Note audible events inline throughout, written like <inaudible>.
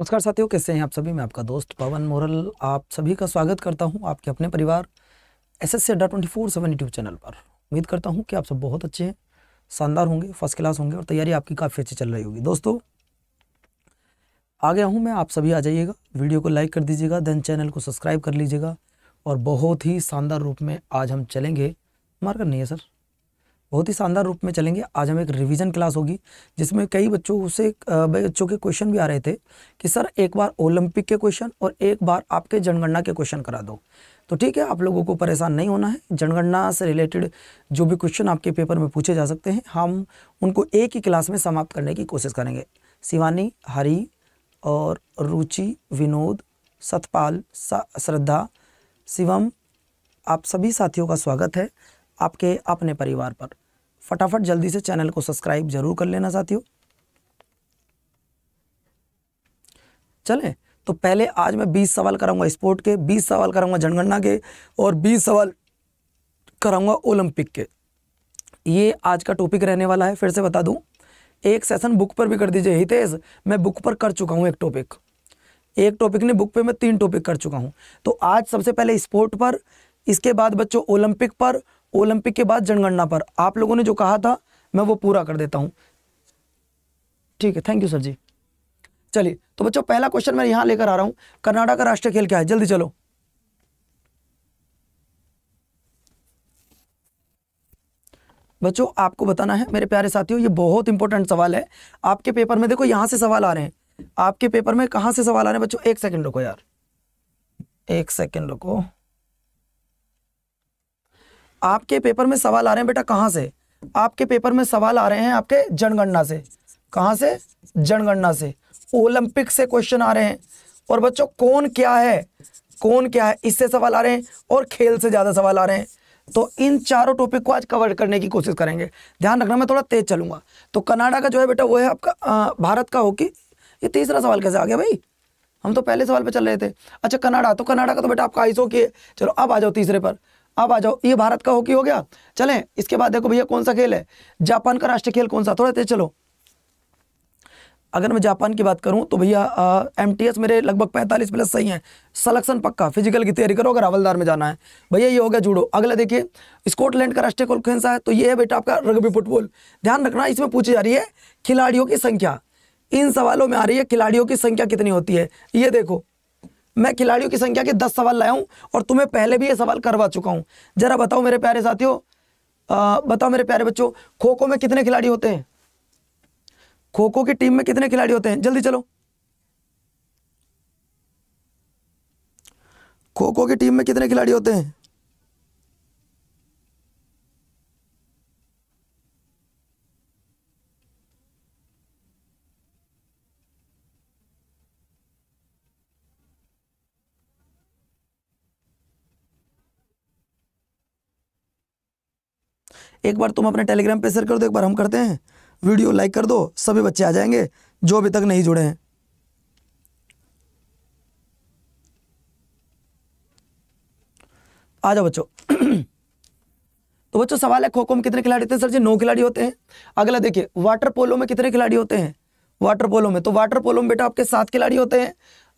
नमस्कार साथियों कैसे हैं आप सभी मैं आपका दोस्त पवन मोरल आप सभी का स्वागत करता हूं आपके अपने परिवार S S Adda twenty four seven YouTube channel पर उम्मीद करता हूं कि आप सब बहुत अच्छे हैं शानदार होंगे फर्स्ट क्लास होंगे और तैयारी आपकी काफ़ी अच्छी चल रही होगी दोस्तों आ गया हूँ मैं आप सभी आ जाइएगा वीडियो को लाइक कर दीजिएगा देन चैनल को सब्सक्राइब कर लीजिएगा और बहुत ही शानदार रूप में आज हम चलेंगे मार्कर नहीं है सर बहुत ही शानदार रूप में चलेंगे आज हम एक रिवीजन क्लास होगी जिसमें कई बच्चों से बच्चों के क्वेश्चन भी आ रहे थे कि सर एक बार ओलंपिक के क्वेश्चन और एक बार आपके जनगणना के क्वेश्चन करा दो तो ठीक है आप लोगों को परेशान नहीं होना है जनगणना से रिलेटेड जो भी क्वेश्चन आपके पेपर में पूछे जा सकते हैं हम उनको एक ही क्लास में समाप्त करने की कोशिश करेंगे शिवानी हरी और रुचि विनोद सतपाल श्रद्धा शिवम आप सभी साथियों का स्वागत है आपके अपने परिवार पर फटाफट जल्दी से चैनल को सब्सक्राइब जरूर कर लेना साथियों चले तो पहले आज मैं 20 सवाल कराऊंगा स्पोर्ट के 20 सवाल कराऊंगा जनगणना के और 20 सवाल कराऊंगा ओलंपिक के ये आज का टॉपिक रहने वाला है फिर से बता दूं एक सेशन बुक पर भी कर दीजिए हितेश मैं बुक पर कर चुका हूं एक टॉपिक एक टॉपिक ने बुक पे मैं तीन टॉपिक कर चुका हूं तो आज सबसे पहले स्पोर्ट पर इसके बाद बच्चों ओलंपिक पर ओलंपिक के बाद जनगणना पर आप लोगों ने जो कहा था मैं वो पूरा कर देता हूं ठीक है थैंक यू सर जी चलिए तो बच्चों पहला क्वेश्चन मैं यहां लेकर आ रहा हूं कर्नाटक का राष्ट्रीय खेल क्या है जल्दी चलो बच्चों आपको बताना है मेरे प्यारे साथियों ये बहुत इंपॉर्टेंट सवाल है आपके पेपर में देखो यहां से सवाल आ रहे हैं आपके पेपर में कहां से सवाल आ रहे हैं बच्चों एक सेकंड रुको यार एक सेकंड रुको आपके पेपर में सवाल आ रहे हैं बेटा कहाँ से आपके पेपर में सवाल आ रहे हैं आपके जनगणना से कहाँ से जनगणना से ओलंपिक से क्वेश्चन आ रहे हैं और बच्चों कौन क्या है कौन क्या है इससे सवाल आ रहे हैं और खेल से ज़्यादा सवाल आ रहे हैं तो इन चारों टॉपिक को आज कवर करने की कोशिश करेंगे ध्यान रखना मैं थोड़ा तेज चलूंगा तो कनाडा का जो है बेटा वो है आपका आ, भारत का हॉकी ये तीसरा सवाल कैसे आ गया भाई हम तो पहले सवाल पे चल रहे थे अच्छा कनाडा तो कनाडा का तो बेटा आपका आइस हॉकी है चलो अब आ जाओ तीसरे पर अब आ जाओ ये भारत का हॉकी हो गया चलें इसके बाद देखो भैया कौन सा खेल है जापान का राष्ट्रीय खेल कौन सा थोड़ा तेज चलो अगर मैं जापान की बात करूं तो भैया एम टी एस मेरे लगभग 45 प्लस सही हैं सलेक्शन पक्का फिजिकल की तैयारी करो अगर हवलदार में जाना है भैया ये हो गया जूडो अगला देखिए स्कॉटलैंड का राष्ट्रीय खेल कौन सा है तो ये है बेटा आपका रग्बी फुटबॉल ध्यान रखना इसमें पूछी जा रही है खिलाड़ियों की संख्या इन सवालों में आ रही है खिलाड़ियों की संख्या कितनी होती है ये देखो मैं खिलाड़ियों की संख्या के दस सवाल लाया हूँ और तुम्हें पहले भी ये सवाल करवा चुका हूँ जरा बताओ मेरे प्यारे साथियों बताओ मेरे प्यारे बच्चों खो खो में कितने खिलाड़ी होते हैं खो खो की टीम में कितने खिलाड़ी होते हैं जल्दी चलो खो खो की टीम में कितने खिलाड़ी होते हैं एक बार तुम अपने टेलीग्राम पे शेयर कर दो एक बार हम करते हैं वीडियो लाइक कर दो सभी बच्चे आ जाएंगे जो अभी तक नहीं जुड़े हैं आ जाओ बच्चों <clears throat> तो बच्चों सवाल है खो खो में कितने खिलाड़ी होते हैं सर जी नौ खिलाड़ी होते हैं अगला देखिए वाटर पोलो में कितने खिलाड़ी होते हैं वाटर पोलो में तो वाटर पोलो में बेटा आपके सात खिलाड़ी होते हैं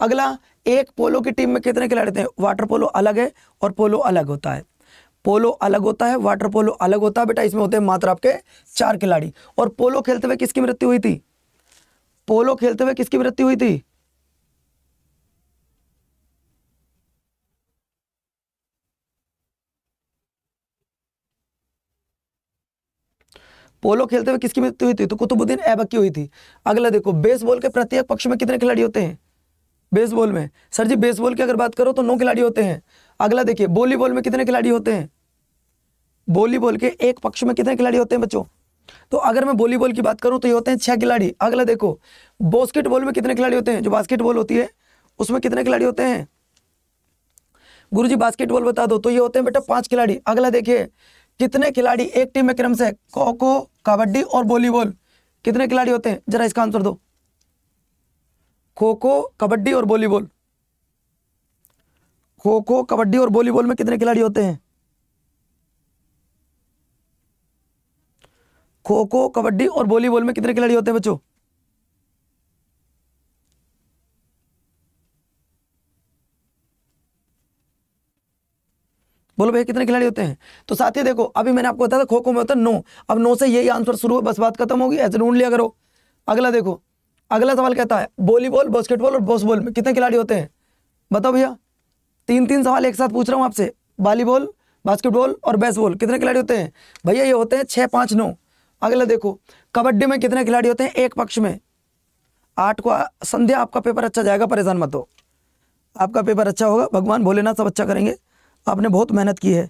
अगला एक पोलो की टीम में कितने खिलाड़ी होते हैं वाटर पोलो अलग है और पोलो अलग होता है पोलो अलग होता है वाटर पोलो अलग होता है बेटा इसमें होते हैं मात्र आपके चार खिलाड़ी और पोलो खेलते हुए किसकी मृत्यु हुई थी पोलो खेलते हुए किसकी मृत्यु हुई थी पोलो खेलते हुए किसकी मृत्यु हुई थी तो कुतुबुद्दीन ऐबक की हुई थी अगला देखो बेसबॉल के प्रत्येक पक्ष में कितने खिलाड़ी होते हैं बेसबॉल में सर जी बेसबॉल की अगर बात करो तो नौ खिलाड़ी होते हैं अगला देखिए वॉलीबॉल में कितने खिलाड़ी होते हैं वॉलीबॉल के एक पक्ष में कितने खिलाड़ी होते हैं बच्चों तो अगर मैं वॉलीबॉल की बात करूं तो ये होते हैं छह खिलाड़ी अगला देखो बास्केटबॉल में कितने खिलाड़ी होते हैं जो बास्केटबॉल होती है उसमें कितने खिलाड़ी होते हैं गुरु जी बास्केटबॉल बता दो तो ये होते हैं बेटा पांच खिलाड़ी अगला देखिए कितने खिलाड़ी एक टीम में क्रम से खो खो कबड्डी और वॉलीबॉल कितने खिलाड़ी होते हैं जरा इसका आंसर दो खो खो कबड्डी और वॉलीबॉल खो खो कबड्डी और वॉलीबॉल में कितने खिलाड़ी होते हैं खो खो कबड्डी और वॉलीबॉल में कितने खिलाड़ी होते हैं बच्चों बोलो भैया कितने खिलाड़ी होते हैं तो साथ ही देखो अभी मैंने आपको बताया था खो खो में होता है नो अब नो से यही आंसर शुरू हो बस बात खत्म होगी ऐसे ढूंढ लिया करो अगला देखो अगला सवाल कहता है वॉलीबॉल बास्केटबॉल और बॉसबॉल में कितने खिलाड़ी होते हैं बताओ भैया तीन तीन सवाल एक साथ पूछ रहा हूँ आपसे वॉलीबॉल बास्केटबॉल और बेसबॉल कितने खिलाड़ी होते हैं भैया ये होते हैं छः पाँच नौ अगला देखो कबड्डी में कितने खिलाड़ी होते हैं एक पक्ष में आठ को संध्या आपका पेपर अच्छा जाएगा परेशान मत हो आपका पेपर अच्छा होगा भगवान भोलेनाथ सब अच्छा करेंगे आपने बहुत मेहनत की है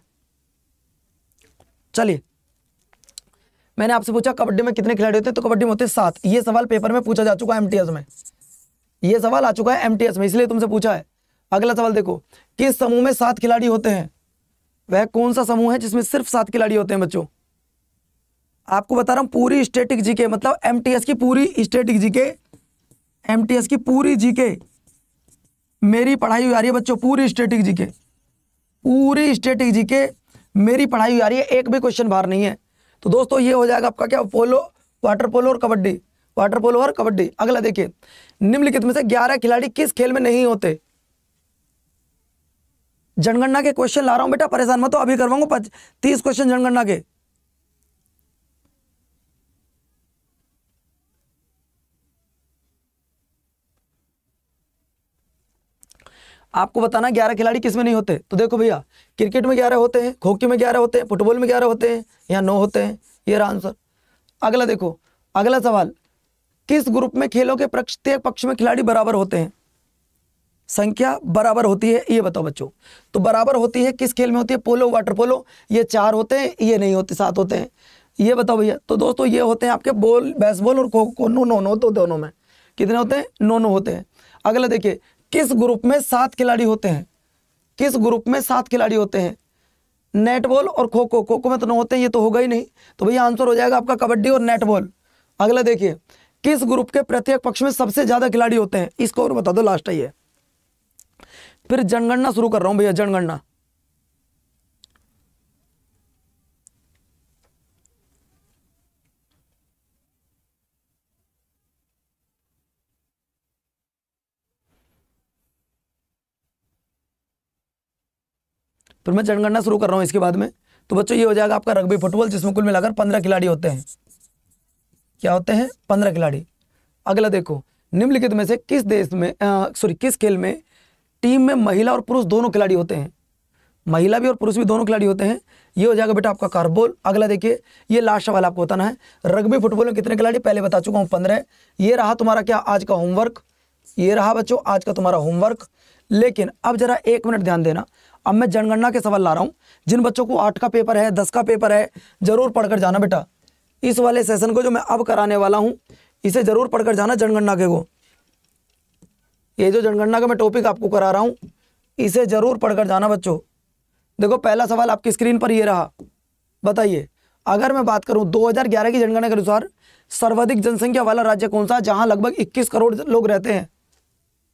चलिए मैंने आपसे पूछा कबड्डी में कितने खिलाड़ी होते हैं तो कबड्डी में होते हैं सात ये सवाल पेपर में पूछा जा चुका है एमटीएस में ये सवाल आ चुका है एमटीएस में इसलिए तुमसे पूछा है अगला सवाल देखो किस समूह में सात खिलाड़ी होते हैं वह कौन सा समूह है जिसमें सिर्फ सात खिलाड़ी होते हैं बच्चों आपको बता रहा हूँ पूरी स्टेटिक जीके मतलब एमटीएस की पूरी स्टेटिक जीके एमटीएस की पूरी जीके मेरी पढ़ाई आ रही है बच्चों पूरी स्टेटिक जीके पूरी स्टेटिक जीके मेरी पढ़ाई हुई आ रही है एक भी क्वेश्चन बाहर नहीं है तो दोस्तों ये हो जाएगा आपका क्या पोलो वाटर पोलो और कबड्डी वाटर पोलो और कबड्डी अगला देखिए निम्नलिखित में से ग्यारह खिलाड़ी किस खेल में नहीं होते जनगणना के क्वेश्चन ला रहा हूँ बेटा परेशान मत हो अभी करवाऊंगा तीस क्वेश्चन जनगणना के आपको बताना ग्यारह खिलाड़ी किस में नहीं होते तो देखो भैया क्रिकेट में ग्यारह होते हैं हॉकी में ग्यारह होते हैं फुटबॉल में ग्यारह होते हैं या नौ होते हैं ये आंसर अगला देखो अगला सवाल किस ग्रुप में खेलों के प्रत्येक पक्ष में खिलाड़ी बराबर होते हैं संख्या बराबर होती है ये बताओ बच्चों तो बराबर होती है किस खेल में होती है पोलो वाटर पोलो ये चार होते हैं ये नहीं होते सात होते हैं ये बताओ भैया तो दोस्तों ये होते हैं आपके बॉल बेसबॉल और खो खो नो नो नो तो दोनों में कितने होते हैं नो नो होते हैं अगला देखिए किस ग्रुप में सात खिलाड़ी होते हैं किस ग्रुप में सात खिलाड़ी होते हैं नेटबॉल और खो खो खो खो में तो नौ होते हैं ये तो होगा ही नहीं तो भैया आंसर हो जाएगा आपका कबड्डी और नेटबॉल अगला देखिए किस ग्रुप के प्रत्येक पक्ष में सबसे ज़्यादा खिलाड़ी होते हैं इसको और बता दो लास्ट है फिर जनगणना शुरू कर रहा हूँ भैया जनगणना फिर मैं जनगणना शुरू कर रहा हूँ इसके बाद में तो बच्चों ये हो जाएगा आपका रग्बी फुटबॉल जिसमें कुल मिलाकर पंद्रह खिलाड़ी होते हैं क्या होते हैं पंद्रह खिलाड़ी अगला देखो निम्नलिखित में से किस देश में सॉरी किस खेल में टीम में महिला और पुरुष दोनों खिलाड़ी होते हैं महिला भी और पुरुष भी दोनों खिलाड़ी होते हैं ये हो जाएगा बेटा आपका कार्बोल अगला देखिए ये लास्ट सवाल आपको बताना है रग्बी फुटबॉल में कितने खिलाड़ी पहले बता चुका हूँ पंद्रह ये रहा तुम्हारा क्या आज का होमवर्क ये रहा बच्चों आज का तुम्हारा होमवर्क लेकिन अब जरा एक मिनट ध्यान देना अब मैं जनगणना के सवाल ला रहा हूँ जिन बच्चों को आठ का पेपर है दस का पेपर है ज़रूर पढ़कर जाना बेटा इस वाले सेशन को जो मैं अब कराने वाला हूँ इसे ज़रूर पढ़कर जाना जनगणना के को ये जो जनगणना का मैं टॉपिक आपको करा रहा हूँ इसे ज़रूर पढ़कर जाना बच्चों देखो पहला सवाल आपकी स्क्रीन पर ये रहा बताइए अगर मैं बात करूँ दो की जनगणना के अनुसार सर्वाधिक जनसंख्या वाला राज्य कौन सा जहाँ लगभग इक्कीस करोड़ लोग रहते हैं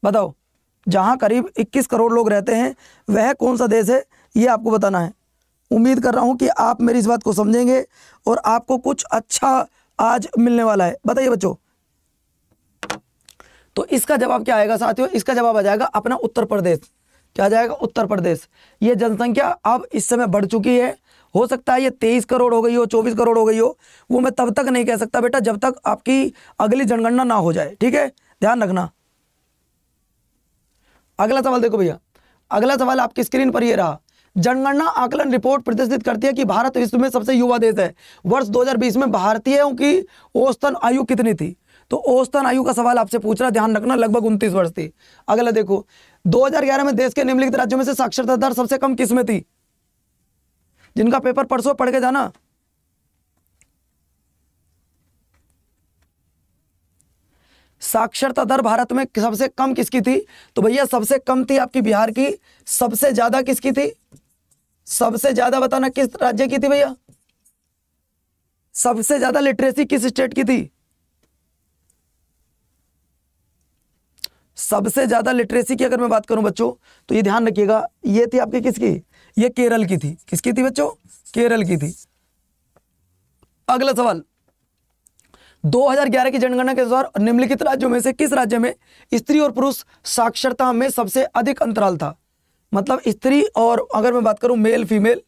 बताओ जहाँ करीब 21 करोड़ लोग रहते हैं वह कौन सा देश है ये आपको बताना है उम्मीद कर रहा हूं कि आप मेरी इस बात को समझेंगे और आपको कुछ अच्छा आज मिलने वाला है बताइए बच्चों तो इसका जवाब क्या आएगा साथियों इसका जवाब आ जाएगा अपना उत्तर प्रदेश क्या जाएगा उत्तर प्रदेश ये जनसंख्या अब इस समय बढ़ चुकी है हो सकता है ये तेईस करोड़ हो गई हो चौबीस करोड़ हो गई हो वो मैं तब तक नहीं कह सकता बेटा जब तक आपकी अगली जनगणना ना हो जाए ठीक है ध्यान रखना अगला सवाल देखो भैया अगला सवाल आपकी स्क्रीन पर यह रहा जनगणना आकलन रिपोर्ट प्रदर्शित करती है कि भारत विश्व में सबसे युवा देश है वर्ष 2020 में भारतीयों की औसतन आयु कितनी थी तो औसतन आयु का सवाल आपसे पूछ रहा ध्यान रखना लगभग उनतीस वर्ष थी अगला देखो 2011 में देश के निम्नलिखित राज्यों में से साक्षरता दर सबसे कम किस में थी जिनका पेपर परसों पढ़ के जाना साक्षरता दर भारत में सबसे कम किसकी थी तो भैया सबसे कम थी आपकी बिहार की सबसे ज्यादा किसकी थी सबसे ज्यादा बताना किस राज्य की थी भैया सबसे ज्यादा लिटरेसी किस स्टेट की थी सबसे ज्यादा लिटरेसी की अगर मैं बात करूं बच्चों तो ये ध्यान रखिएगा ये थी आपकी किसकी ये केरल की थी किसकी थी बच्चों केरल की थी अगला सवाल 2011 की जनगणना के अनुसार निम्नलिखित राज्यों में से किस राज्य में स्त्री और पुरुष साक्षरता में सबसे अधिक अंतराल था मतलब स्त्री और अगर मैं बात करूं मेल फीमेल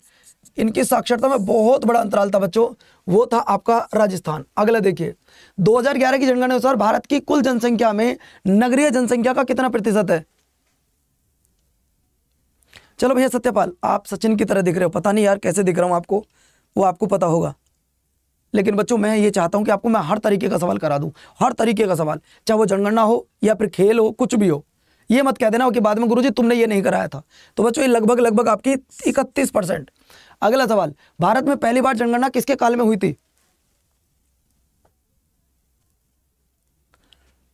इनकी साक्षरता में बहुत बड़ा अंतराल था बच्चों वो था आपका राजस्थान अगला देखिए 2011 की जनगणना के अनुसार भारत की कुल जनसंख्या में नगरीय जनसंख्या का कितना प्रतिशत है चलो भैया सत्यपाल आप सचिन की तरह दिख रहे हो पता नहीं यार कैसे दिख रहा हूं आपको वो आपको पता होगा लेकिन बच्चों मैं ये चाहता हूँ कि आपको मैं हर तरीके का सवाल करा दूँ हर तरीके का सवाल चाहे वो जनगणना हो या फिर खेल हो कुछ भी हो ये मत कह देना कि बाद में गुरुजी तुमने ये नहीं कराया था तो बच्चों ये लगभग लगभग आपकी इकतीस परसेंट अगला सवाल भारत में पहली बार जनगणना किसके काल में हुई थी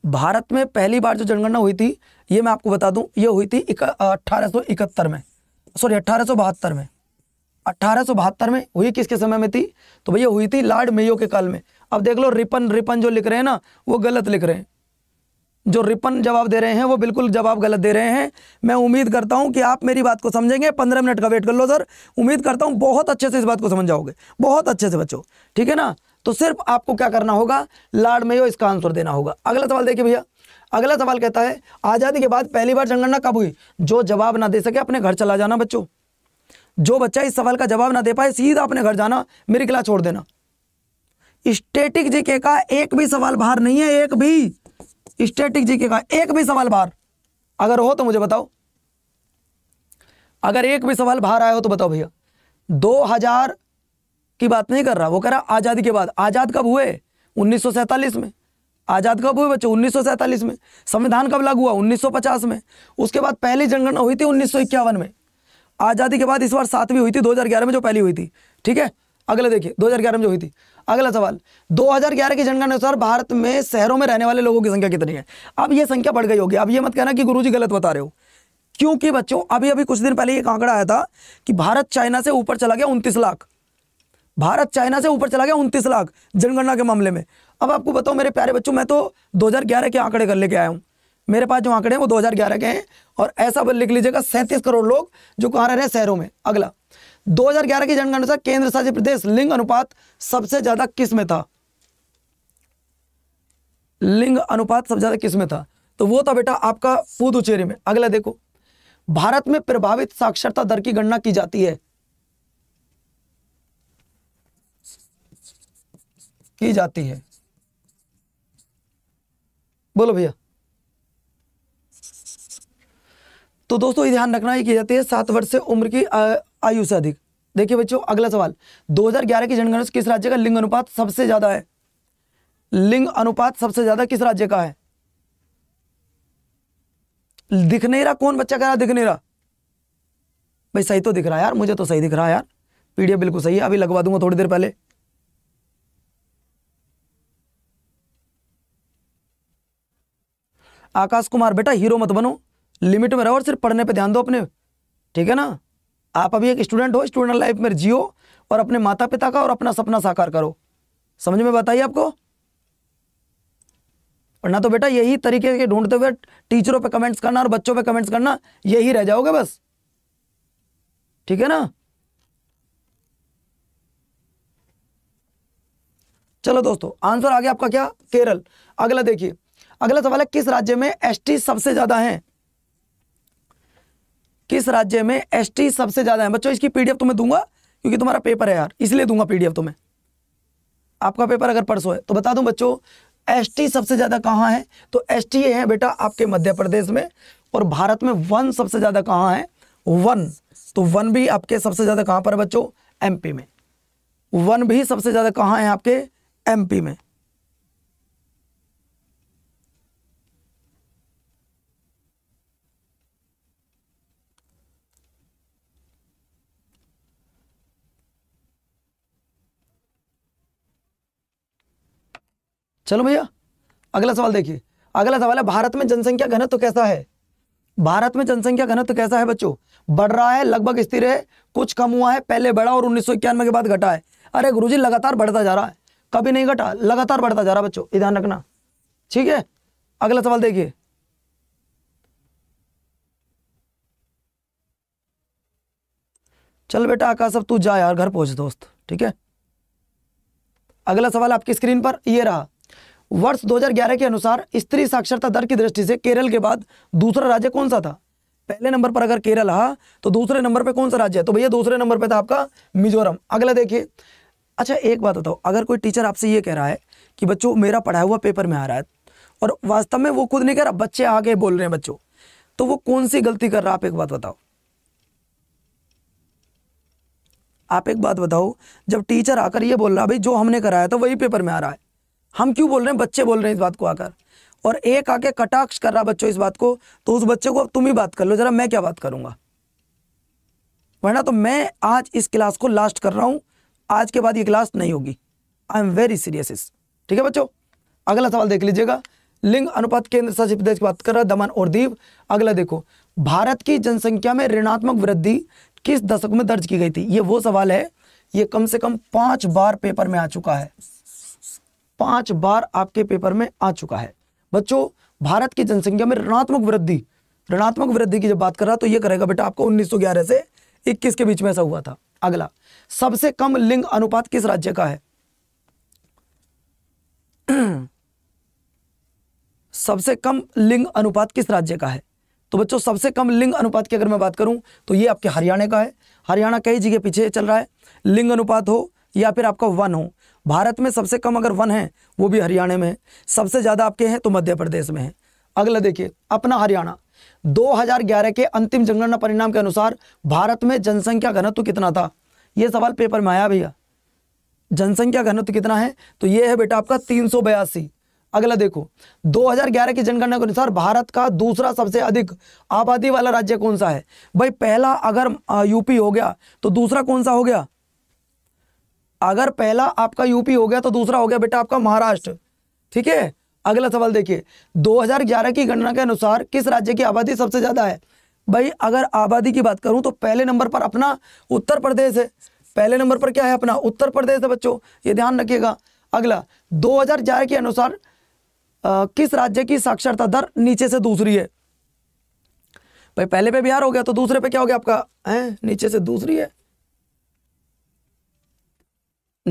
भारत में पहली बार जो जनगणना हुई थी ये मैं आपको बता दूं ये हुई थी अट्ठारह में सॉरी अट्ठारह में 1872 में हुई किसके समय में थी तो भैया हुई थी लॉर्ड मेयो के काल में अब देख लो रिपन रिपन जो लिख रहे हैं ना वो गलत लिख रहे हैं जो रिपन जवाब दे रहे हैं वो बिल्कुल जवाब गलत दे रहे हैं मैं उम्मीद करता हूं कि आप मेरी बात को समझेंगे पंद्रह मिनट का वेट कर लो सर उम्मीद करता हूं बहुत अच्छे से इस बात को समझाओगे बहुत अच्छे से बच्चों ठीक है ना तो सिर्फ आपको क्या करना होगा लाड में इसका आंसर देना होगा अगला सवाल देखिए भैया अगला सवाल कहता है आज़ादी के बाद पहली बार जनगणना कब हुई जो जवाब ना दे सके अपने घर चला जाना बच्चों जो बच्चा इस सवाल का जवाब ना दे पाए सीधा अपने घर जाना मेरी क्लास छोड़ देना स्टेटिक जीके का एक भी सवाल बाहर नहीं है एक भी स्टेटिक जीके का एक भी सवाल बाहर अगर हो तो मुझे बताओ अगर एक भी सवाल बाहर आया हो तो बताओ भैया दो हजार की बात नहीं कर रहा वो कह रहा आज़ादी के बाद आज़ाद कब हुए उन्नीस में आज़ाद कब हुए बच्चों उन्नीस में संविधान कब लागू हुआ उन्नीस में उसके बाद पहली जनगणना हुई थी उन्नीस में आज़ादी के बाद इस बार सातवीं हुई थी 2011 में जो पहली हुई थी ठीक है अगले देखिए 2011 में जो हुई थी अगला सवाल 2011 की जनगणना अनुसार भारत में शहरों में रहने वाले लोगों की संख्या कितनी है अब ये संख्या बढ़ गई होगी अब ये मत कहना कि गुरुजी गलत बता रहे हो क्योंकि बच्चों अभी अभी कुछ दिन पहले एक आंकड़ा आया था कि भारत चाइना से ऊपर चला गया उनतीस लाख भारत चाइना से ऊपर चला गया उनतीस लाख जनगणना के मामले में अब आपको बताओ मेरे प्यारे बच्चों मैं तो 2011 के आंकड़े कर लेके आया हूँ मेरे पास जो आंकड़े हैं वो 2011 के हैं और ऐसा लिख लीजिएगा सैंतीस करोड़ लोग जो कहा रह रहे हैं शहरों में अगला 2011 की जनगणना अनुसार केंद्र शासित प्रदेश लिंग अनुपात सबसे ज्यादा किस में था लिंग अनुपात सबसे ज्यादा किस में था तो वो था बेटा आपका पुदुचेरी में अगला देखो भारत में प्रभावित साक्षरता दर की गणना की जाती है की जाती है बोलो भैया तो दोस्तों ये ध्यान रखना ये की जाती है सात वर्ष से उम्र की आयु से अधिक देखिए बच्चों अगला सवाल 2011 की जनगणना किस राज्य का लिंग अनुपात सबसे ज्यादा है लिंग अनुपात सबसे ज्यादा किस राज्य का है दिख नहीं रहा कौन बच्चा कह रहा दिख नहीं रहा भाई सही तो दिख रहा है यार मुझे तो सही दिख रहा है यार पीडीएफ बिल्कुल सही है अभी लगवा दूंगा थोड़ी देर पहले आकाश कुमार बेटा हीरो मत बनो लिमिट में रहो और सिर्फ पढ़ने पर ध्यान दो अपने ठीक है ना आप अभी एक स्टूडेंट हो स्टूडेंट लाइफ में जियो और अपने माता पिता का और अपना सपना साकार करो समझ में बताइए आपको और ना तो बेटा यही तरीके के ढूंढते हुए टीचरों पे कमेंट्स करना और बच्चों पे कमेंट्स करना यही रह जाओगे बस ठीक है ना चलो दोस्तों आंसर आ गया आपका क्या केरल अगला देखिए अगला सवाल है किस राज्य में एसटी सबसे ज्यादा है किस राज्य में एसटी सबसे ज़्यादा है बच्चों इसकी पीडीएफ तुम्हें तो दूंगा क्योंकि तुम्हारा पेपर है यार इसलिए दूंगा पीडीएफ तुम्हें आपका पेपर अगर परसों है तो बता दूं बच्चों एसटी सबसे ज़्यादा कहाँ है तो टी है बेटा आपके मध्य प्रदेश में और भारत में वन सबसे ज़्यादा कहाँ है वन तो वन भी आपके सबसे ज़्यादा कहाँ पर है बच्चों एम में वन भी सबसे ज़्यादा कहाँ है आपके एम में चलो भैया अगला सवाल देखिए अगला सवाल है भारत में जनसंख्या घनत्व तो कैसा है भारत में जनसंख्या घनत्व तो कैसा है बच्चों बढ़ रहा है लगभग स्थिर है कुछ कम हुआ है पहले बढ़ा और उन्नीस के बाद घटा है अरे गुरु लगातार बढ़ता जा रहा है कभी नहीं घटा लगातार बढ़ता जा रहा बच्चों ध्यान रखना ठीक है अगला सवाल देखिए चल बेटा आकाश अब तू जा यार घर पहुंच दोस्त ठीक है अगला सवाल आपकी स्क्रीन पर ये रहा वर्ष 2011 के अनुसार स्त्री साक्षरता दर की दृष्टि से केरल के बाद दूसरा राज्य कौन सा था पहले नंबर पर अगर केरल रहा तो दूसरे नंबर पर कौन सा राज्य है तो भैया दूसरे नंबर पर था आपका मिजोरम अगला देखिए अच्छा एक बात बताओ अगर कोई टीचर आपसे ये कह रहा है कि बच्चों मेरा पढ़ा हुआ पेपर में आ रहा है और वास्तव में वो खुद नहीं कह रहा बच्चे आगे बोल रहे हैं बच्चों तो वो कौन सी गलती कर रहा आप एक बात बताओ आप एक बात बताओ जब टीचर आकर ये बोल रहा भाई जो हमने कराया था वही पेपर में आ रहा है हम क्यों बोल रहे हैं बच्चे बोल रहे हैं इस बात को आकर और एक आके कटाक्ष कर रहा बच्चों इस बात को तो उस बच्चे को तुम ही बात कर लो जरा मैं क्या बात करूंगा वरना तो मैं आज इस क्लास को लास्ट कर रहा हूं आज के बाद ये क्लास नहीं होगी आई एम वेरी सीरियस इस ठीक है बच्चों अगला सवाल देख लीजिएगा लिंग अनुपात केंद्र शासित प्रदेश की बात कर रहा है दमन और दीव अगला देखो भारत की जनसंख्या में ऋणात्मक वृद्धि किस दशक में दर्ज की गई थी ये वो सवाल है ये कम से कम पांच बार पेपर में आ चुका है पांच बार आपके पेपर में आ चुका है बच्चों भारत की जनसंख्या में ऋणात्मक वृद्धि ऋणात्मक वृद्धि की जब बात कर रहा तो यह करेगा बेटा आपको 1911 से 21 के बीच में ऐसा हुआ था अगला सबसे कम लिंग अनुपात किस राज्य का है <clears throat> सबसे कम लिंग अनुपात किस राज्य का है तो बच्चों सबसे कम लिंग अनुपात की अगर मैं बात करूं तो ये आपके हरियाणा का है हरियाणा कई जगह पीछे चल रहा है लिंग अनुपात हो या फिर आपका वन हो भारत में सबसे कम अगर वन है वो भी हरियाणा में है सबसे ज़्यादा आपके हैं तो मध्य प्रदेश में है अगला देखिए अपना हरियाणा 2011 के अंतिम जनगणना परिणाम के अनुसार भारत में जनसंख्या घनत्व कितना था यह सवाल पेपर में आया भैया जनसंख्या घनत्व कितना है तो यह है बेटा आपका तीन अगला देखो 2011 की जनगणना के अनुसार भारत का दूसरा सबसे अधिक आबादी वाला राज्य कौन सा है भाई पहला अगर यूपी हो गया तो दूसरा कौन सा हो गया अगर पहला आपका यूपी हो गया तो दूसरा हो गया बेटा आपका महाराष्ट्र ठीक है अगला सवाल देखिए 2011 की गणना के अनुसार किस राज्य की आबादी सबसे ज़्यादा है भाई अगर आबादी की बात करूं तो पहले नंबर पर अपना उत्तर प्रदेश है पहले नंबर पर क्या है अपना उत्तर प्रदेश है बच्चों ये ध्यान रखिएगा अगला 2011 के अनुसार आ, किस राज्य की साक्षरता दर नीचे से दूसरी है भाई पहले पे बिहार हो गया तो दूसरे पे क्या हो गया आपका है नीचे से दूसरी है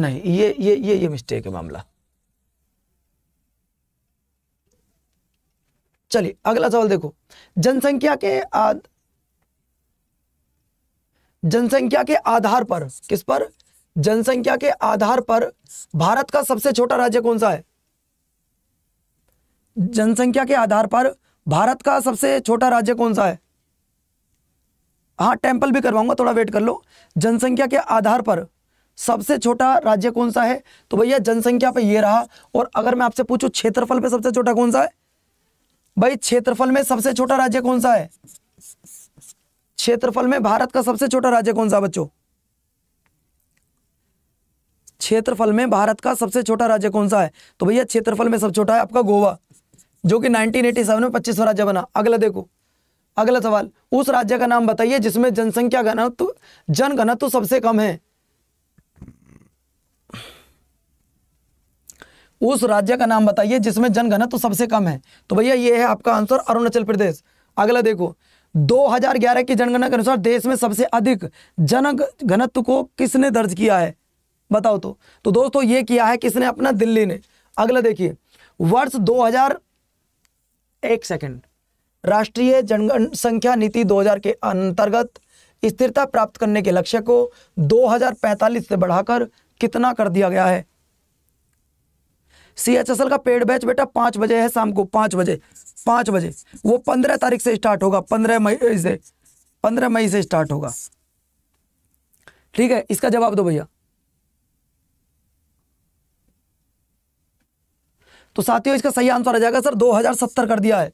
नहीं ये ये ये ये मिस्टेक है मामला चलिए अगला सवाल देखो जनसंख्या के आद जनसंख्या के आधार पर किस पर जनसंख्या के आधार पर भारत का सबसे छोटा राज्य कौन सा है जनसंख्या के आधार पर भारत का सबसे छोटा राज्य कौन सा है हाँ टेम्पल भी करवाऊंगा थोड़ा वेट कर लो जनसंख्या के आधार पर सबसे छोटा राज्य कौन सा है तो भैया जनसंख्या पे ये रहा और अगर मैं आपसे पूछूं क्षेत्रफल पे सबसे छोटा कौन सा है भाई क्षेत्रफल में सबसे छोटा राज्य कौन सा है क्षेत्रफल में भारत का सबसे छोटा राज्य कौन सा बच्चों क्षेत्रफल में भारत का सबसे छोटा राज्य कौन सा है तो भैया क्षेत्रफल में सबसे छोटा है आपका गोवा जो कि 1987 में पच्चीसवा राज्य बना अगला देखो अगला सवाल उस राज्य का नाम बताइए जिसमें जनसंख्या घनत्व जनघनत्व सबसे कम है उस राज्य का नाम बताइए जिसमें जनगणना तो सबसे कम है तो भैया ये है आपका आंसर अरुणाचल प्रदेश अगला देखो 2011 की जनगणना के अनुसार देश में सबसे अधिक जन घनत्व को किसने दर्ज किया है बताओ तो तो दोस्तों ये किया है किसने अपना दिल्ली ने अगला देखिए वर्ष 2000 एक सेकेंड राष्ट्रीय जनगण संख्या नीति 2000 के अंतर्गत स्थिरता प्राप्त करने के लक्ष्य को 2045 से बढ़ाकर कितना कर दिया गया है सी एच एस एल का पेड बैच बेटा पांच बजे है शाम को पांच बजे पांच बजे वो पंद्रह तारीख से स्टार्ट होगा पंद्रह मई से पंद्रह मई से स्टार्ट होगा ठीक है इसका जवाब दो भैया तो साथियों इसका सही आंसर आ जाएगा सर 2070 कर दिया है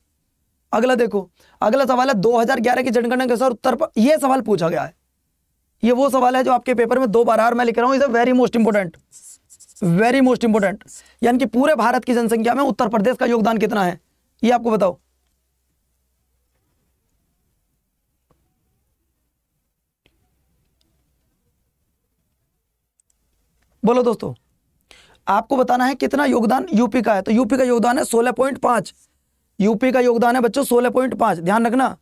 अगला देखो अगला सवाल है 2011 की जनगणना के अनुसार उत्तर पर यह सवाल पूछा गया है ये वो सवाल है जो आपके पेपर में दो बार आर मैं लिख रहा हूँ very most important very most important यानी कि पूरे भारत की जनसंख्या में उत्तर प्रदेश का योगदान कितना है ये आपको बताओ बोलो दोस्तों आपको बताना है कितना योगदान यूपी का है तो यूपी का योगदान है सोलह पॉइंट पांच यूपी का योगदान है बच्चों सोलह पॉइंट पांच ध्यान रखना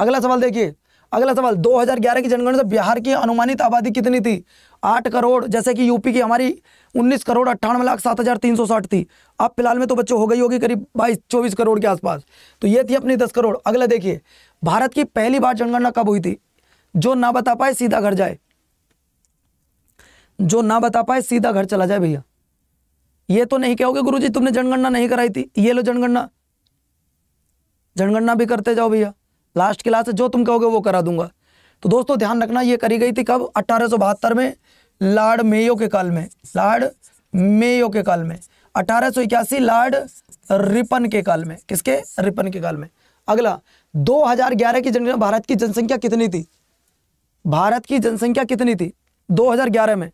अगला सवाल देखिए अगला सवाल 2011 की जनगणना से बिहार की अनुमानित आबादी कितनी थी आठ करोड़ जैसे कि यूपी की हमारी उन्नीस करोड़ अट्ठानवे लाख सात हज़ार तीन सौ साठ थी अब फिलहाल में तो बच्चों हो गई होगी करीब बाईस चौबीस करोड़ के आसपास तो ये थी अपनी दस करोड़ अगला देखिए भारत की पहली बार जनगणना कब हुई थी जो ना बता पाए सीधा घर जाए जो ना बता पाए सीधा घर चला जाए भैया ये तो नहीं कहोगे गुरु तुमने जनगणना नहीं कराई थी ये लो जनगणना जनगणना भी करते जाओ भैया लास्ट क्लास है जो तुम कहोगे वो करा दूंगा तो दोस्तों ध्यान रखना ये करी गई थी कब अट्ठारह में लार्ड मेयो के काल में लार्ड मेयो के काल में अठारह लार्ड रिपन के काल में किसके रिपन के काल में अगला 2011 की जनगणना भारत की जनसंख्या कितनी थी भारत की जनसंख्या कितनी थी 2011 में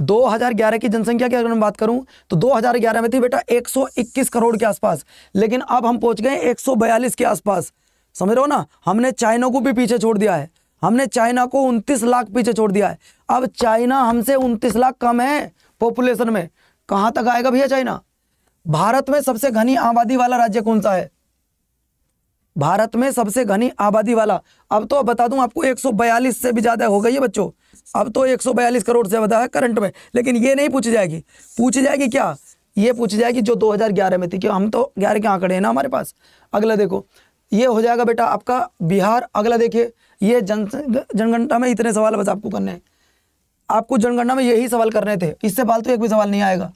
2011 की जनसंख्या की अगर मैं बात करूं तो 2011 में थी बेटा 121 करोड़ के आसपास लेकिन अब हम पहुंच गए 142 के आसपास समझ रहे हो ना हमने चाइना को भी पीछे छोड़ दिया है हमने चाइना को उनतीस लाख पीछे छोड़ दिया है अब चाइना हमसे उनतीस लाख कम है पॉपुलेशन में कहां तक आएगा भैया चाइना भारत में सबसे घनी आबादी वाला राज्य कौन सा है भारत में सबसे घनी आबादी वाला अब तो बता दूं आपको एक से भी ज्यादा हो गई है बच्चों अब तो 142 करोड़ से ज़्यादा है करंट में लेकिन ये नहीं पूछी जाएगी पूछी जाएगी क्या ये पूछी जाएगी जो 2011 में थी क्यों हम तो ग्यारह के आंकड़े हैं ना हमारे पास अगला देखो ये हो जाएगा बेटा आपका बिहार अगला देखिए ये जन जनगणना में इतने सवाल बस आपको करने हैं आपको जनगणना में यही सवाल करने थे इससे फालतू तो एक भी सवाल नहीं आएगा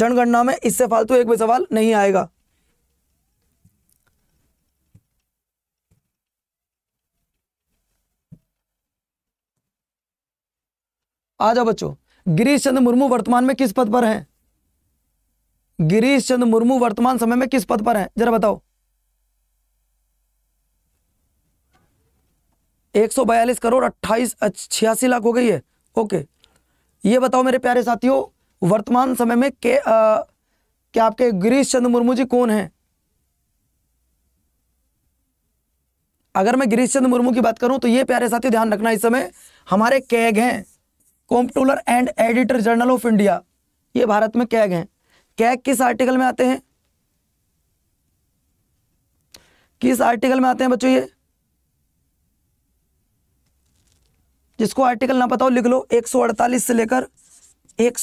जनगणना में इससे फालतू तो एक भी सवाल नहीं आएगा आ जाओ बच्चों गिरीश चंद्र मुर्मू वर्तमान में किस पद पर हैं गिरीश चंद्र मुर्मू वर्तमान समय में किस पद पर हैं जरा बताओ एक सौ बयालीस करोड़ अट्ठाईस छियासी लाख हो गई है ओके ये बताओ मेरे प्यारे साथियों वर्तमान समय में के आ, क्या आपके गिरीश चंद्र मुर्मू जी कौन हैं अगर मैं गिरीश चंद्र मुर्मू की बात करूं तो ये प्यारे साथी ध्यान रखना इस समय हमारे कैग हैं comptroller and editor general of India ये भारत में कैग हैं कैग किस आर्टिकल में आते हैं किस आर्टिकल में आते हैं बच्चों ये जिसको आर्टिकल ना पता हो लिख लो 148 से लेकर एक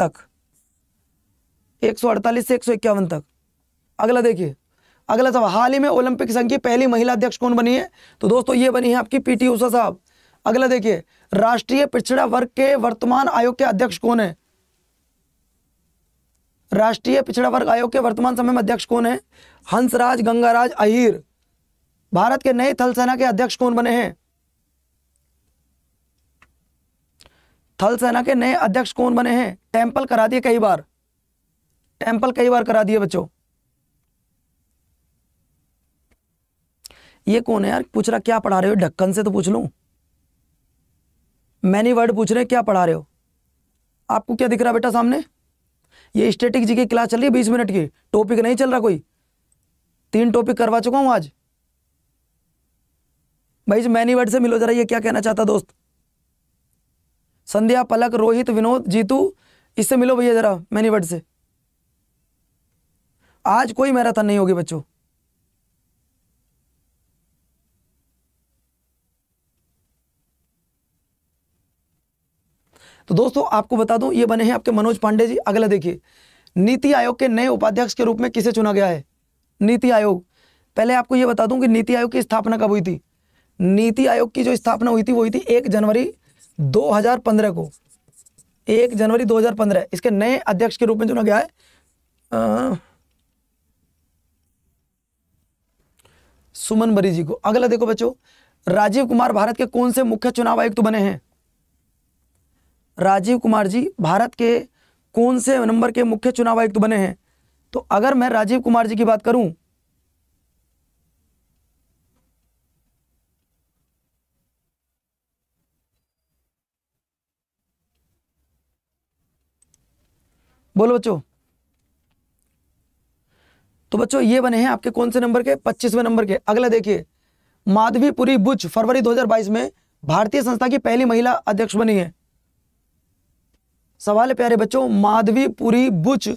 तक अड़तालीस से एक तक अगला देखिए अगला सवाल हाल ही में ओलंपिक संघ की पहली महिला अध्यक्ष कौन बनी है तो दोस्तों ये बनी है आपकी पीटी उषा साहब अगला देखिए राष्ट्रीय पिछड़ा वर्ग के वर्तमान आयोग के अध्यक्ष कौन है राष्ट्रीय पिछड़ा वर्ग आयोग के वर्तमान समय में अध्यक्ष कौन है हंसराज गंगाराज अहिर भारत के नए थल सेना के अध्यक्ष कौन बने हैं थल सेना के नए अध्यक्ष कौन बने हैं टेम्पल करा दिए कई बार टेम्पल कई बार करा दिए बच्चों ये कौन है यार पूछ रहा क्या पढ़ा रहे हो ढक्कन से तो पूछ लू मैनी वर्ड पूछ रहे हैं क्या पढ़ा रहे हो आपको क्या दिख रहा है बेटा सामने ये स्टेटिक जी की क्लास चल रही है बीस मिनट की टॉपिक नहीं चल रहा कोई तीन टॉपिक करवा चुका हूँ आज भाई जी मैनी वर्ड से मिलो जरा ये क्या कहना चाहता दोस्त संध्या पलक रोहित विनोद जीतू इससे मिलो भैया जरा मैनी वर्ड से आज कोई मैराथन नहीं होगी बच्चों तो दोस्तों आपको बता दूं ये बने हैं आपके मनोज पांडे जी अगला देखिए नीति आयोग के नए उपाध्यक्ष के रूप में किसे चुना गया है नीति आयोग पहले आपको ये बता दूं कि नीति आयोग की स्थापना कब हुई थी नीति आयोग की जो स्थापना हुई थी वो हुई थी एक जनवरी दो को एक जनवरी दो इसके नए अध्यक्ष के रूप में चुना गया है सुमन बरी जी को अगला देखो बच्चों राजीव कुमार भारत के कौन से मुख्य चुनाव आयुक्त बने हैं राजीव कुमार जी भारत के कौन से नंबर के मुख्य चुनाव आयुक्त बने हैं तो अगर मैं राजीव कुमार जी की बात करूं बोलो बच्चों तो बच्चों ये बने हैं आपके कौन से नंबर के पच्चीसवें नंबर के अगला देखिए माधवीपुरी बुच फरवरी 2022 में भारतीय संस्था की पहली महिला अध्यक्ष बनी है सवाल है प्यारे बच्चों माधवीपुरी बुच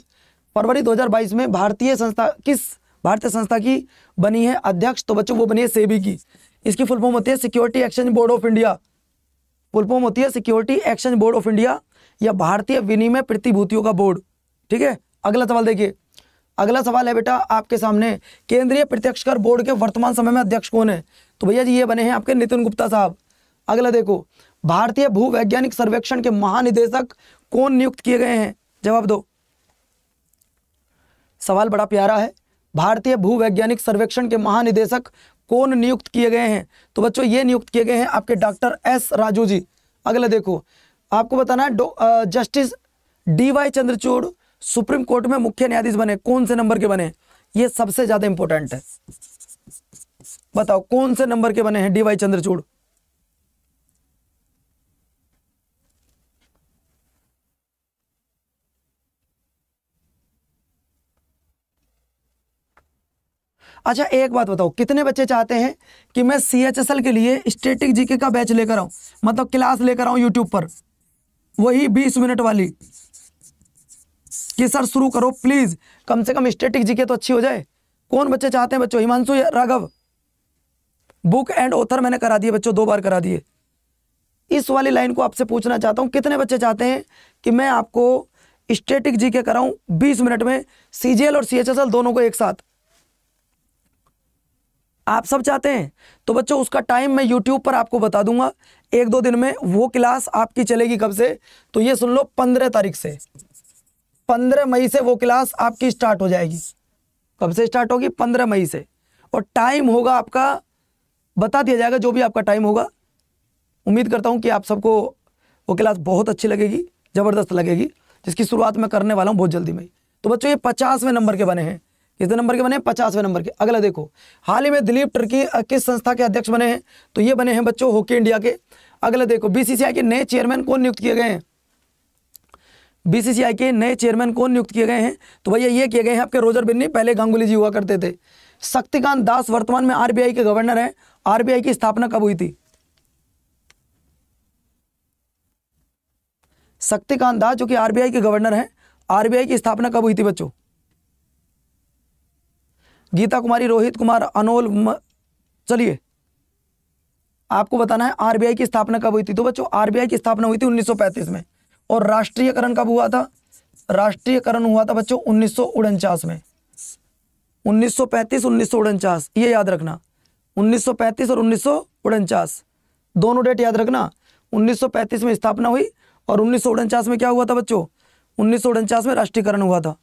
फरवरी 2022 में भारतीय संस्था किस भारतीय संस्था की बनी है अध्यक्ष तो बच्चों वो बनी है सेबी की इसकी फुल फॉर्म होती है security exchange board of India full form होती है security exchange board of India या भारतीय विनिमय प्रतिभूतियों का बोर्ड ठीक है अगला सवाल देखिए अगला सवाल है बेटा आपके सामने केंद्रीय प्रत्यक्ष कर बोर्ड के वर्तमान समय में अध्यक्ष कौन है तो भैया जी ये बने हैं आपके नितिन गुप्ता साहब अगला देखो भारतीय भू वैज्ञानिक सर्वेक्षण के महानिदेशक कौन नियुक्त किए गए हैं जवाब दो सवाल बड़ा प्यारा है भारतीय भूवैज्ञानिक सर्वेक्षण के महानिदेशक कौन नियुक्त किए गए हैं तो बच्चों ये नियुक्त किए गए हैं आपके डॉक्टर एस राजू जी अगला देखो आपको बताना है justice D Y Chandrachud supreme court में मुख्य न्यायाधीश बने कौन से नंबर के बने ये सबसे ज्यादा इंपॉर्टेंट है बताओ कौन से नंबर के बने हैं डी वाई चंद्रचूड़ अच्छा एक बात बताओ कितने बच्चे चाहते हैं कि मैं सी एच एस एल के लिए स्टेटिक जीके का बैच लेकर आऊँ मतलब क्लास लेकर आऊँ यूट्यूब पर वही बीस मिनट वाली कि सर शुरू करो प्लीज़ कम से कम स्टेटिक जीके तो अच्छी हो जाए कौन बच्चे चाहते हैं बच्चों Himanshu Raghav book and author मैंने करा दिए बच्चों दो बार करा दिए इस वाली लाइन को आपसे पूछना चाहता हूँ कितने बच्चे चाहते हैं कि मैं आपको स्टेटिक जी के कराऊँ बीस मिनट में सी और सी दोनों को एक साथ आप सब चाहते हैं तो बच्चों उसका टाइम मैं यूट्यूब पर आपको बता दूंगा एक दो दिन में वो क्लास आपकी चलेगी कब से तो ये सुन लो पंद्रह तारीख से पंद्रह मई से वो क्लास आपकी स्टार्ट हो जाएगी कब से स्टार्ट होगी पंद्रह मई से और टाइम होगा आपका बता दिया जाएगा जो भी आपका टाइम होगा उम्मीद करता हूँ कि आप सबको वो क्लास बहुत अच्छी लगेगी ज़बरदस्त लगेगी जिसकी शुरुआत मैं करने वाला हूँ बहुत जल्दी में तो बच्चों ये पचासवें नंबर के बने हैं कितने नंबर के बने पचासवें नंबर के अगला देखो हाल ही में दिलीप टर्की किस संस्था के अध्यक्ष बने हैं तो ये बने हैं बच्चों हॉकी इंडिया के अगला देखो बीसीसीआई के नए चेयरमैन कौन नियुक्त किए गए हैं बीसीसीआई के नए चेयरमैन कौन नियुक्त किए गए हैं तो भैया ये किए गए हैं आपके रोजर बिन्नी पहले गांगुली जी हुआ करते थे शक्तिकांत दास वर्तमान में आरबीआई के गवर्नर हैं आरबीआई की स्थापना कब हुई थी शक्तिकांत दास जो कि आरबीआई के गवर्नर हैं आरबीआई की स्थापना कब हुई थी बच्चों गीता कुमारी रोहित कुमार अनोल चलिए आपको बताना है आरबीआई की स्थापना कब हुई थी तो बच्चों आरबीआई की स्थापना हुई थी 1935 में और राष्ट्रीयकरण कब हुआ था राष्ट्रीयकरण हुआ था बच्चों उन्नीस में 1935 उन्नीस ये याद रखना उन्नीस और उन्नीस दोनों डेट याद रखना 1935 में स्थापना हुई और उन्नीस में क्या हुआ था बच्चों उन्नीस में राष्ट्रीयकरण हुआ था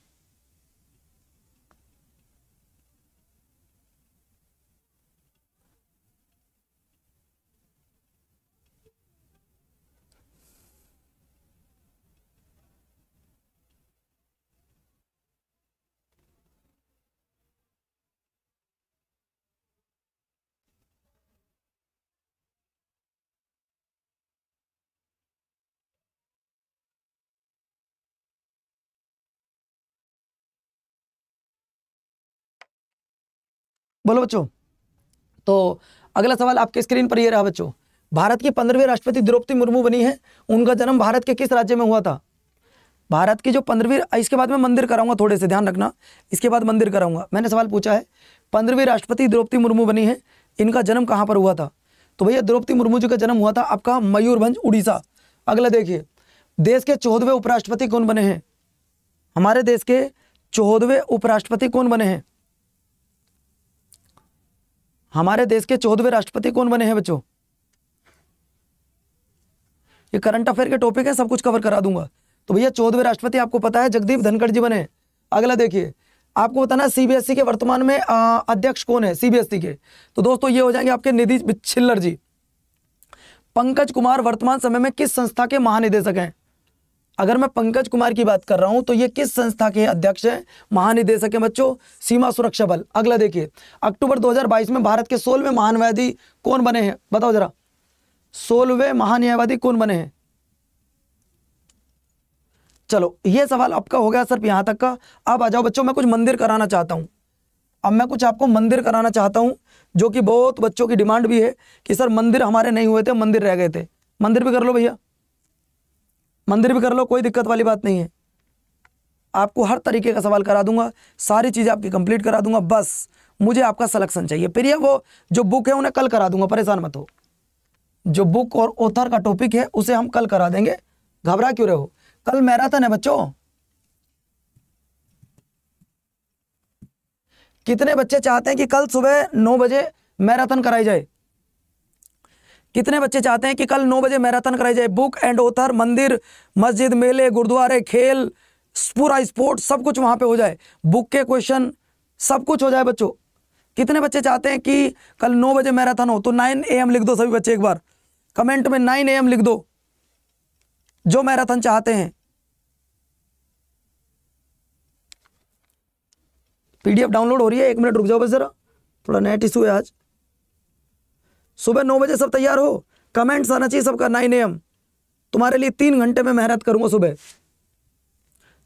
बोलो बच्चों तो अगला सवाल आपके स्क्रीन पर ये रहा बच्चों भारत की पंद्रहवीं राष्ट्रपति द्रौपदी मुर्मू बनी है उनका जन्म भारत के किस राज्य में हुआ था भारत की जो पंद्रहवीं इसके बाद मैं मंदिर कराऊंगा थोड़े से ध्यान रखना इसके बाद मंदिर कराऊंगा मैंने सवाल पूछा है पंद्रहवीं राष्ट्रपति द्रौपदी मुर्मू बनी है इनका जन्म कहाँ पर हुआ था तो भैया द्रौपदी मुर्मू जी का जन्म हुआ था आपका मयूरभंज उड़ीसा अगला देखिए देश के चौदहवें उपराष्ट्रपति कौन बने हैं हमारे देश के चौदहवें उपराष्ट्रपति कौन बने हैं हमारे देश के चौदहवें राष्ट्रपति कौन बने हैं बच्चों ये करंट अफेयर के टॉपिक है सब कुछ कवर करा दूंगा तो भैया चौदहवें राष्ट्रपति आपको पता है जगदीप धनखड़ जी बने अगला देखिए आपको बताना सीबीएसई e के वर्तमान में अध्यक्ष कौन है सीबीएसई e के तो दोस्तों ये हो जाएंगे आपके निधि छिल्लर जी पंकज कुमार वर्तमान समय में किस संस्था के महानिदेशक हैं अगर मैं पंकज कुमार की बात कर रहा हूं तो ये किस संस्था के अध्यक्ष हैं महानिदेशक है बच्चों सीमा सुरक्षा बल अगला देखिए अक्टूबर 2022 में भारत के सोलवे महान्यायवादी कौन बने हैं बताओ जरा सोलवे महान्यायवादी कौन बने हैं चलो ये सवाल आपका हो गया सर यहां तक का अब आ जाओ बच्चों मैं कुछ मंदिर कराना चाहता हूं अब मैं कुछ आपको मंदिर कराना चाहता हूं जो कि बहुत बच्चों की डिमांड भी है कि सर मंदिर हमारे नहीं हुए थे मंदिर रह गए थे मंदिर भी कर लो भैया मंदिर भी कर लो कोई दिक्कत वाली बात नहीं है आपको हर तरीके का सवाल करा दूंगा सारी चीज़ें आपकी कंप्लीट करा दूंगा बस मुझे आपका सलेक्शन चाहिए फिर वो जो बुक है उन्हें कल करा दूंगा परेशान मत हो जो बुक और ओथर का टॉपिक है उसे हम कल करा देंगे घबरा क्यों रहे हो कल मैराथन है बच्चों कितने बच्चे चाहते हैं कि कल सुबह नौ बजे मैराथन कराई जाए कितने बच्चे चाहते हैं कि कल नौ बजे मैराथन कराई जाए बुक एंड ऑथर मंदिर मस्जिद मेले गुरुद्वारे खेल पूरा स्पोर्ट सब कुछ वहाँ पे हो जाए बुक के क्वेश्चन सब कुछ हो जाए बच्चों कितने बच्चे चाहते हैं कि कल नौ बजे मैराथन हो तो नाइन ए लिख दो सभी बच्चे एक बार कमेंट में नाइन ए लिख दो जो मैराथन चाहते हैं पीडीएफ डाउनलोड हो रही है एक मिनट रुक जाओ बस जरा थोड़ा नेट इशू है आज सुबह नौ बजे सब तैयार हो कमेंट्स आना चाहिए सबका नाइन नियम तुम्हारे लिए तीन घंटे में मेहनत करूंगा सुबह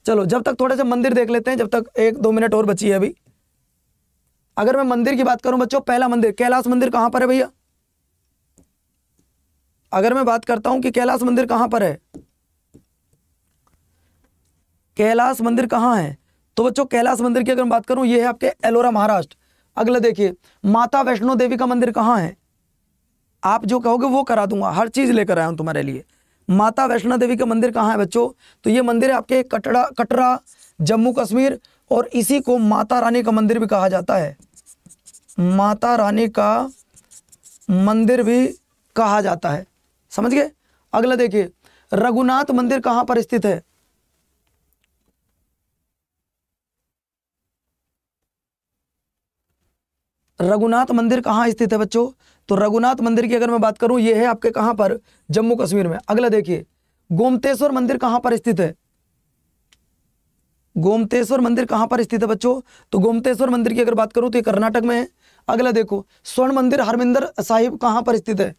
चलो जब तक थोड़े से मंदिर देख लेते हैं जब तक एक दो मिनट और बची है अभी अगर मैं मंदिर की बात करूं बच्चों पहला मंदिर कैलाश मंदिर कहां पर है भैया अगर मैं बात करता हूं कि कैलाश मंदिर कहां पर है कैलाश मंदिर कहां है तो बच्चों कैलाश मंदिर की अगर मैं बात करूं ये है आपके एलोरा महाराष्ट्र अगला देखिए माता वैष्णो देवी का मंदिर कहां है आप जो कहोगे वो करा दूंगा हर चीज़ लेकर आया हूँ तुम्हारे लिए माता वैष्णो देवी का मंदिर कहाँ है बच्चों तो ये मंदिर है आपके कटरा कटरा जम्मू कश्मीर और इसी को माता रानी का मंदिर भी कहा जाता है माता रानी का मंदिर भी कहा जाता है समझ गए अगला देखिए रघुनाथ मंदिर कहाँ पर स्थित है रघुनाथ मंदिर कहाँ स्थित है बच्चों तो रघुनाथ मंदिर की अगर मैं बात करूं ये है आपके कहां पर जम्मू कश्मीर में अगला देखिए गोमतेश्वर मंदिर कहां पर स्थित है गोमतेश्वर मंदिर कहां पर स्थित है बच्चों तो गोमतेश्वर मंदिर की अगर बात करूं तो ये कर्नाटक में है अगला देखो स्वर्ण मंदिर हरमिंदर साहिब कहां पर स्थित है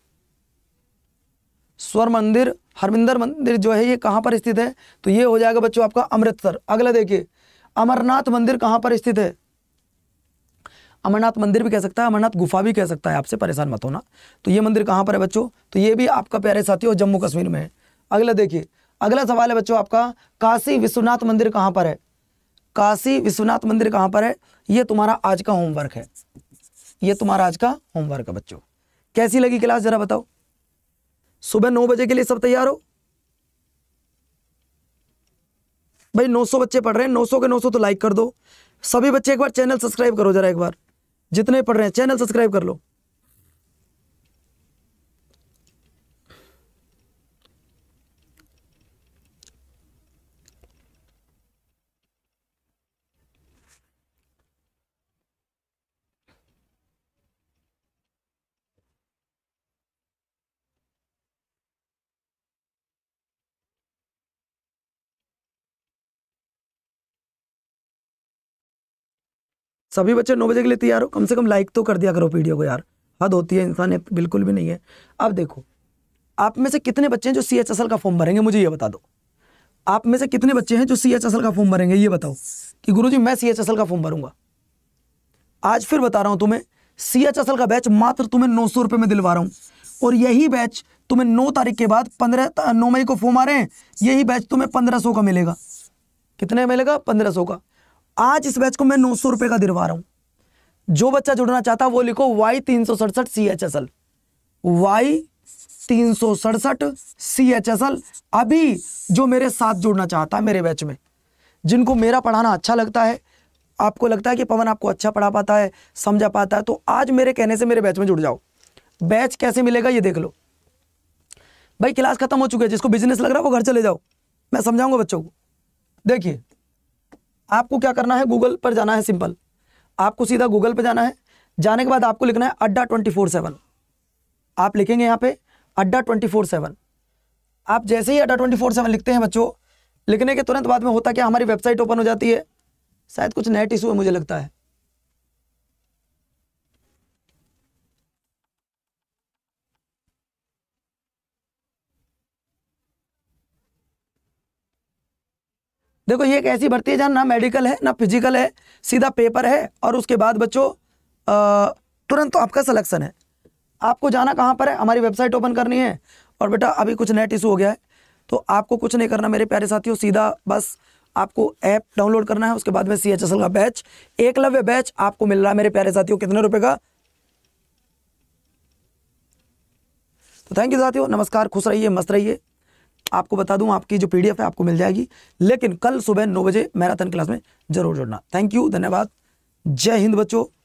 स्वर्ण मंदिर हरमिंदर मंदिर जो है ये कहां पर स्थित है तो ये हो जाएगा बच्चों आपका अमृतसर अगला देखिए अमरनाथ मंदिर कहां पर स्थित है अमरनाथ मंदिर भी कह सकता है अमरनाथ गुफा भी कह सकता है आपसे परेशान मत होना तो ये मंदिर कहाँ पर है बच्चों तो ये भी आपका प्यारे साथी हो जम्मू कश्मीर में है अगला देखिए अगला सवाल है बच्चों आपका काशी विश्वनाथ मंदिर कहाँ पर है काशी विश्वनाथ मंदिर कहाँ पर है ये तुम्हारा आज का होमवर्क है ये तुम्हारा आज का होमवर्क है बच्चों कैसी लगी क्लास जरा बताओ सुबह नौ बजे के लिए सब तैयार हो भाई 900 बच्चे पढ़ रहे हैं 900 के 900 तो लाइक कर दो सभी बच्चे एक बार चैनल सब्सक्राइब करो जरा एक बार जितने पढ़ रहे हैं चैनल सब्सक्राइब कर लो सभी बच्चे नौ बजे के लिए तैयार हो कम से कम लाइक तो कर दिया करो वीडियो को यार हद होती है इंसानियत बिल्कुल भी नहीं है अब देखो आप में से कितने बच्चे हैं जो सी एच एस एल का फॉर्म भरेंगे मुझे ये बता दो आप में से कितने बच्चे हैं जो सी एच एस एल का फॉर्म भरेंगे ये बताओ कि गुरु जी मैं सी एच एस एल का फॉर्म भरूंगा आज फिर बता रहा हूँ तुम्हें सी एच एस एल का बैच मात्र तुम्हें नौ सौ रुपये में दिलवा रहा हूँ और यही बैच तुम्हें नौ तारीख के बाद पंद्रह नौ मई को फॉर्म आ रहे हैं यही बैच तुम्हें पंद्रह सौ का मिलेगा कितने मिलेगा पंद्रह सौ का आज इस बैच को मैं नौ सौ रुपए का दिलवा रहा हूं जो बच्चा जुड़ना चाहता वो लिखो वाई तीन सौ सड़सठ C H S L Y तीन सौ सड़सठ सी एच एस एल अभी जो मेरे साथ जुड़ना चाहता है मेरे बैच में जिनको मेरा पढ़ाना अच्छा लगता है आपको लगता है कि पवन आपको अच्छा पढ़ा पाता है समझा पाता है तो आज मेरे कहने से मेरे बैच में जुड़ जाओ बैच कैसे मिलेगा ये देख लो भाई क्लास खत्म हो चुकी है जिसको बिजनेस लग रहा है वो घर चले जाओ मैं समझाऊंगा बच्चों को देखिए आपको क्या करना है गूगल पर जाना है सिंपल आपको सीधा गूगल पर जाना है जाने के बाद आपको लिखना है अड्डा ट्वेंटी फोर सेवन आप लिखेंगे यहाँ पे अड्डा ट्वेंटी फोर सेवन आप जैसे ही अड्डा ट्वेंटी फोर सेवन लिखते हैं बच्चों लिखने के तुरंत बाद में होता क्या हमारी वेबसाइट ओपन हो जाती है शायद कुछ नेट इशू है मुझे लगता है देखो ये एक ऐसी भर्ती है जहाँ ना मेडिकल है ना फिजिकल है सीधा पेपर है और उसके बाद बच्चों तुरंत तो आपका सलेक्शन है आपको जाना कहाँ पर है हमारी वेबसाइट ओपन करनी है और बेटा अभी कुछ नेट इशू हो गया है तो आपको कुछ नहीं करना मेरे प्यारे साथियों सीधा बस आपको ऐप डाउनलोड करना है उसके बाद में सी एच एस एल का बैच एकलव्य बैच आपको मिल रहा है मेरे प्यारे साथियों कितने रुपए का तो थैंक यू साथियों नमस्कार खुश रहिए मस्त रहिए आपको बता दूं आपकी जो पीडीएफ है आपको मिल जाएगी लेकिन कल सुबह नौ बजे मैराथन क्लास में जरूर जुड़ना थैंक यू धन्यवाद जय हिंद बच्चों